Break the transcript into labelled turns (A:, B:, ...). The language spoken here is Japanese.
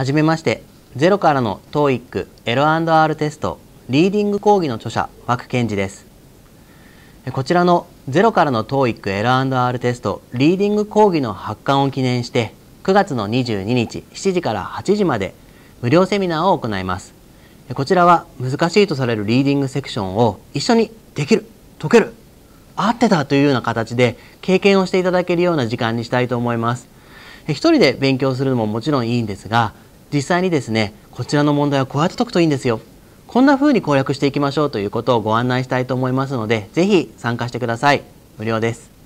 A: はじめまして、ゼロからの TOEIC L&R テストリーディング講義の著者、枠健二です。こちらのゼロからの TOEIC L&R テストリーディング講義の発刊を記念して、9月の22日7時から8時まで無料セミナーを行います。こちらは難しいとされるリーディングセクションを一緒にできる、解ける、合ってたというような形で経験をしていただけるような時間にしたいと思います。一人で勉強するのももちろんいいんですが、実際にですねこちらの問題はこうやって解くといいんですよこんな風に攻略していきましょうということをご案内したいと思いますので是非参加してください無料です